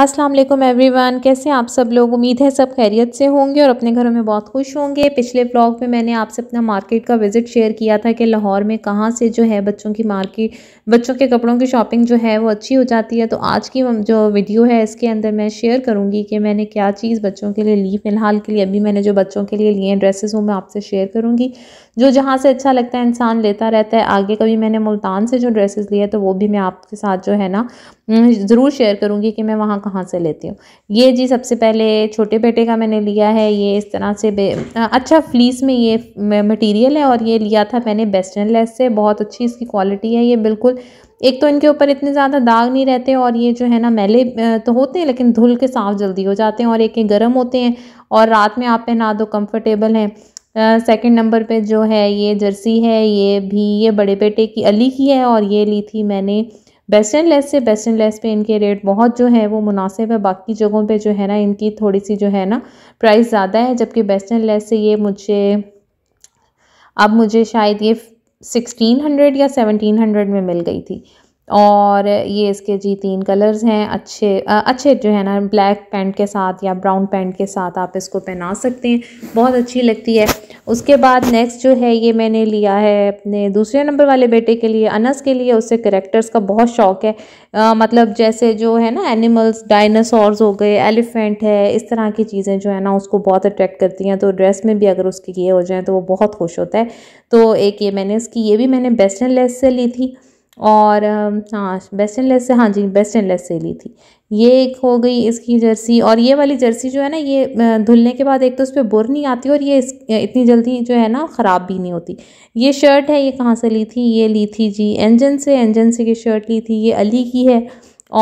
अस्सलाम वालेकुम एवरीवन कैसे आप सब लोग उम्मीद है सब खैरियत से होंगे और अपने घरों में बहुत खुश होंगे पिछले ब्लॉग में मैंने आपसे अपना मार्केट का विज़िट शेयर किया था कि लाहौर में कहाँ से जो है बच्चों की मार्केट बच्चों के कपड़ों की शॉपिंग जो है वो अच्छी हो जाती है तो आज की जो वीडियो है इसके अंदर मैं शेयर करूँगी कि मैंने क्या चीज़ बच्चों के लिए ली फ़िलहाल के लिए अभी मैंने जो बच्चों के लिए लिए हैं ड्रेसेस वो मैं आपसे शेयर करूँगी जो जहाँ से अच्छा लगता है इंसान लेता रहता है आगे कभी मैंने मुल्तान से जो ड्रेसेस लिए तो वो भी मैं आपके साथ जो है ना हम्म, ज़रूर शेयर करूँगी कि मैं वहाँ कहाँ से लेती हूँ ये जी सबसे पहले छोटे बेटे का मैंने लिया है ये इस तरह से अच्छा फ्लीस में ये मटेरियल है और ये लिया था मैंने बेस्टर्न लेस से बहुत अच्छी इसकी क्वालिटी है ये बिल्कुल एक तो इनके ऊपर इतने ज़्यादा दाग नहीं रहते और ये जो है ना मैले तो होते हैं लेकिन धुल के साफ़ जल्दी हो जाते हैं और एक गर्म होते हैं और रात में आप पहना दो कम्फर्टेबल हैं सेकंड नंबर पे जो है ये जर्सी है ये भी ये बड़े बेटे की अली की है और ये ली थी मैंने वेस्टर्न लेस से वेस्टर्न लेस पे इनके रेट बहुत जो है वो मुनासिब है बाकी जगहों पे जो है ना इनकी थोड़ी सी जो है ना प्राइस ज़्यादा है जबकि वेस्टर्न लेस से ये मुझे अब मुझे शायद ये सिक्सटीन हंड्रेड या सेवनटीन हंड्रेड में मिल गई थी और ये इसके जी तीन कलर्स हैं अच्छे आ, अच्छे जो है ना ब्लैक पैंट के साथ या ब्राउन पैंट के साथ आप इसको पहना सकते हैं बहुत अच्छी लगती है उसके बाद नेक्स्ट जो है ये मैंने लिया है अपने दूसरे नंबर वाले बेटे के लिए अनस के लिए उससे करेक्टर्स का बहुत शौक है आ, मतलब जैसे जो है ना एनिमल्स डायनासोर्स हो गए एलिफेंट है इस तरह की चीज़ें जो है ना उसको बहुत अट्रैक्ट करती हैं तो ड्रेस में भी अगर उसके ये हो जाए तो वो बहुत खुश होता है तो एक ये मैंने इसकी ये भी मैंने बेस्ट लेस से ली थी और हाँ बेस्ट एंड लेस से हाँ जी बेस्ट एंड लेस से ली थी ये एक हो गई इसकी जर्सी और ये वाली जर्सी जो है ना ये धुलने के बाद एक तो उस पर बुर नहीं आती और ये इस, इतनी जल्दी जो है ना ख़राब भी नहीं होती ये शर्ट है ये कहाँ से ली थी ये ली थी जी एंजन से एंजन से की शर्ट ली थी ये अली की है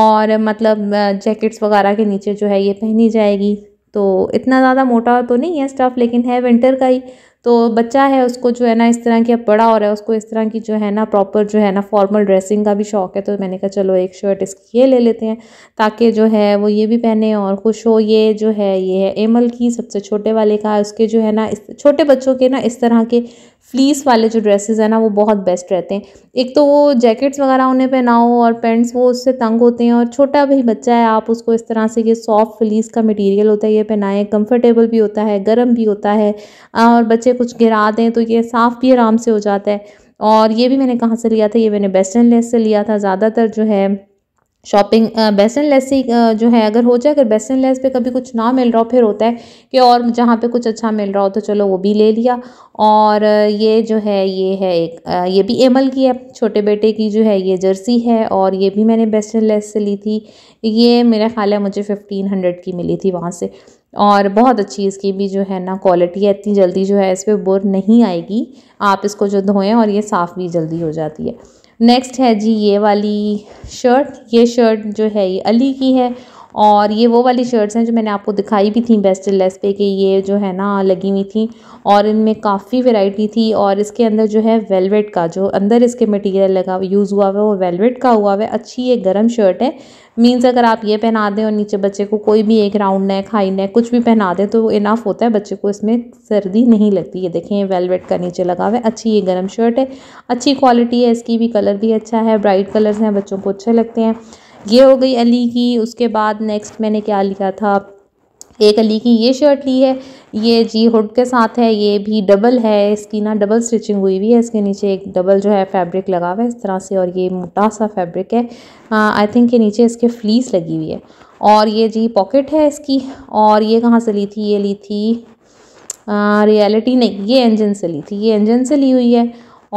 और मतलब जैकेट्स वगैरह के नीचे जो है ये पहनी जाएगी तो इतना ज़्यादा मोटा तो नहीं है स्टफ़ लेकिन है विंटर का ही तो बच्चा है उसको जो है ना इस तरह की अब बड़ा हो रहा है उसको इस तरह की जो है ना प्रॉपर जो है ना फॉर्मल ड्रेसिंग का भी शौक है तो मैंने कहा चलो एक शर्ट इसकी ये ले लेते हैं ताकि जो है वो ये भी पहने और खुश हो ये जो है ये है एमल की सबसे छोटे वाले का उसके जो है ना इस छोटे बच्चों के ना इस तरह के फ्लीस वाले जो ड्रेसेस हैं ना वो बहुत बेस्ट रहते हैं एक तो वो जैकेट्स वगैरह उन्हें पहनाओ और पेंट्स वो उससे तंग होते हैं और छोटा भी बच्चा है आप उसको इस तरह से ये सॉफ्ट फ्लीस का मटेरियल होता है ये पहनाएं कंफर्टेबल भी होता है गर्म भी होता है और बच्चे कुछ गिरा दें तो ये साफ़ भी आराम से हो जाता है और ये भी मैंने कहाँ से लिया था ये मैंने वेस्टर्न लेस से लिया था ज़्यादातर जो है शॉपिंग बेसन लेस ही जो है अगर हो जाए अगर बेसन लेस पे कभी कुछ ना मिल रहा हो फिर होता है कि और जहाँ पे कुछ अच्छा मिल रहा हो तो चलो वो भी ले लिया और ये जो है ये है एक ये भी एमल की है छोटे बेटे की जो है ये जर्सी है और ये भी मैंने बेसन लेस से ली थी ये मेरा ख्याल है मुझे फिफ्टीन हंड्रेड की मिली थी वहाँ से और बहुत अच्छी इसकी भी जो है ना क्वालिटी है इतनी जल्दी जो है इस पर बुर नहीं आएगी आप इसको जो धोएँ और ये साफ़ भी जल्दी हो जाती है नेक्स्ट है जी ये वाली शर्ट ये शर्ट जो है ये अली की है और ये वो वाली शर्ट्स हैं जो मैंने आपको दिखाई भी थी बेस्ट लेस पे कि ये जो है ना लगी हुई थी और इनमें काफ़ी वेराइटी थी और इसके अंदर जो है वेलवेट का जो अंदर इसके मटेरियल लगा यूज़ हुआ हुआ है वो वेलवेट का हुआ हुआ है अच्छी ये गर्म शर्ट है मीन्स अगर आप ये पहना दें और नीचे बच्चे को कोई भी एक राउंड नेक हाई नेक कुछ भी पहना दें तो इनाफ होता है बच्चे को इसमें सर्दी नहीं लगती है देखें वेलवेट का नीचे लगा हुआ है अच्छी ये गर्म शर्ट है अच्छी क्वालिटी है इसकी भी कलर भी अच्छा है ब्राइट कलर्स हैं बच्चों को अच्छे लगते हैं ये हो गई अली की उसके बाद नेक्स्ट मैंने क्या लिया था एक अली की ये शर्ट ली है ये जी हुड के साथ है ये भी डबल है इसकी ना डबल स्टिचिंग हुई हुई है इसके नीचे एक डबल जो है फैब्रिक लगा हुआ है इस तरह से और ये मोटा सा फैब्रिक है आई हाँ, थिंक के नीचे इसके फ्लीस लगी हुई है और ये जी पॉकेट है इसकी और ये कहाँ से ली थी ये ली थी रियलिटी नहीं ये इंजन से ली थी ये इंजन से ली हुई है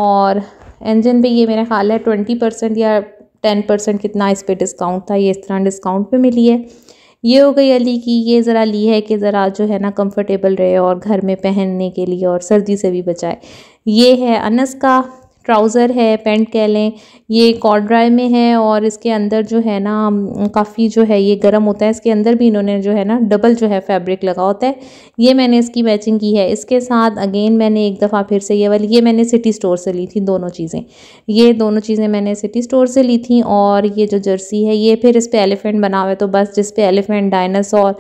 और इंजन पे ये मेरा ख्याल है ट्वेंटी परसेंट या टेन परसेंट कितना इस पर डिस्काउंट था ये इस तरह डिस्काउंट पे मिली है ये हो गई अली की ये ज़रा ली है कि ज़रा जो है ना कंफर्टेबल रहे और घर में पहनने के लिए और सर्दी से भी बचाए ये है अनस का ट्राउज़र है पेंट कह लें ये कॉड्राई में है और इसके अंदर जो है ना काफ़ी जो है ये गर्म होता है इसके अंदर भी इन्होंने जो है ना डबल जो है फैब्रिक लगा होता है ये मैंने इसकी मैचिंग की है इसके साथ अगेन मैंने एक दफ़ा फिर से ये वाली ये मैंने सिटी स्टोर से ली थी दोनों चीज़ें ये दोनों चीज़ें मैंने सिटी स्टोर से ली थी और ये जो जर्सी है ये फिर इस पर एलिफेंट बना हुआ है तो बस जिस एलिफेंट डायनासोर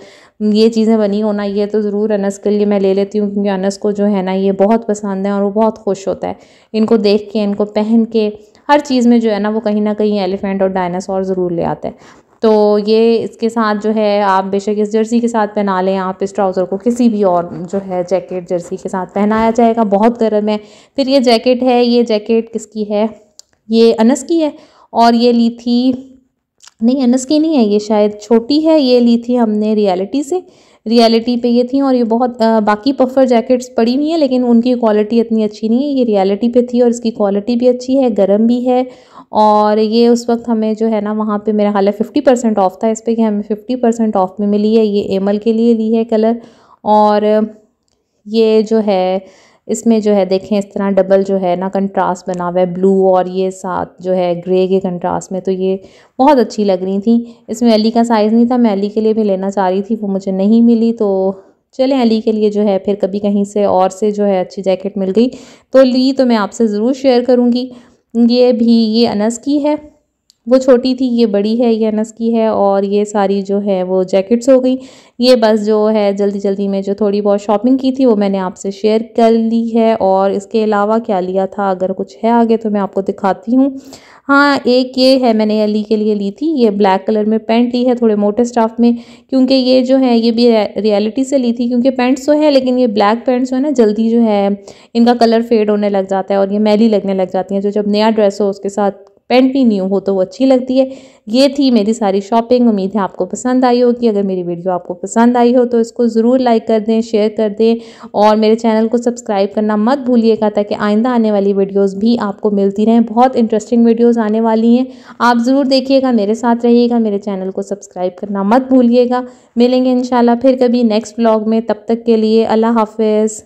ये चीज़ें बनी होना ये तो ज़रूर अनस के लिए मैं ले लेती हूँ क्योंकि अनस को जो है ना ये बहुत पसंद है और वो बहुत खुश होता है इनको देख के इनको पहन के हर चीज़ में जो है ना वो कहीं ना कहीं एलिफेंट और डायनासोर ज़रूर ले आता है तो ये इसके साथ जो है आप बेशक इस जर्सी के साथ पहना लें आप इस ट्राउज़र को किसी भी और जो है जैकेट जर्सी के साथ पहनाया जाएगा बहुत गर्म है फिर ये जैकेट है ये जैकेट किसकी है ये अनस की है और ये ली थी नहीं एन की नहीं है ये शायद छोटी है ये ली थी हमने रियलिटी से रियलिटी पे ये थी और ये बहुत आ, बाकी पफर जैकेट्स पड़ी हुई हैं लेकिन उनकी क्वालिटी इतनी अच्छी नहीं है ये रियलिटी पे थी और इसकी क्वालिटी भी अच्छी है गर्म भी है और ये उस वक्त हमें जो है ना वहाँ पे मेरा हाल है फिफ्टी परसेंट ऑफ़ था इस पर कि हमें फिफ्टी परसेंट ऑफ़ में मिली है ये एमल के लिए ली है कलर और ये जो है इसमें जो है देखें इस तरह डबल जो है ना कंट्रास्ट बना हुआ है ब्लू और ये साथ जो है ग्रे के कंट्रास्ट में तो ये बहुत अच्छी लग रही थी इसमें अली का साइज़ नहीं था मैं अली के लिए भी लेना चाह रही थी वो मुझे नहीं मिली तो चलें अली के लिए जो है फिर कभी कहीं से और से जो है अच्छी जैकेट मिल गई तो ली तो मैं आपसे ज़रूर शेयर करूँगी ये भी ये अनस की है वो छोटी थी ये बड़ी है ये अनस की है और ये सारी जो है वो जैकेट्स हो गई ये बस जो है जल्दी जल्दी में जो थोड़ी बहुत शॉपिंग की थी वो मैंने आपसे शेयर कर ली है और इसके अलावा क्या लिया था अगर कुछ है आगे तो मैं आपको दिखाती हूँ हाँ एक ये है मैंने अली के लिए ली थी ये ब्लैक कलर में पेंट ली है थोड़े मोटे स्टाफ में क्योंकि ये जो है ये भी रियलिटी से ली थी क्योंकि पैंट्स तो है लेकिन ये ब्लैक पेंट्स जो है ना जल्दी जो है इनका कलर फेड होने लग जाता है और ये मैली लगने लग जाती हैं जो जब नया ड्रेस हो उसके साथ पेंट भी न्यू हो तो वो अच्छी लगती है ये थी मेरी सारी शॉपिंग उम्मीद है आपको पसंद आई होगी अगर मेरी वीडियो आपको पसंद आई हो तो इसको ज़रूर लाइक कर दें शेयर कर दें और मेरे चैनल को सब्सक्राइब करना मत भूलिएगा ताकि आइंदा आने वाली वीडियोज़ भी आपको मिलती रहें बहुत इंटरेस्टिंग वीडियोज़ आने वाली हैं आप ज़रूर देखिएगा मेरे साथ रहिएगा मेरे चैनल को सब्सक्राइब करना मत भूलिएगा मिलेंगे इन फिर कभी नेक्स्ट ब्लॉग में तब तक के लिए अल्लाह हाफिज़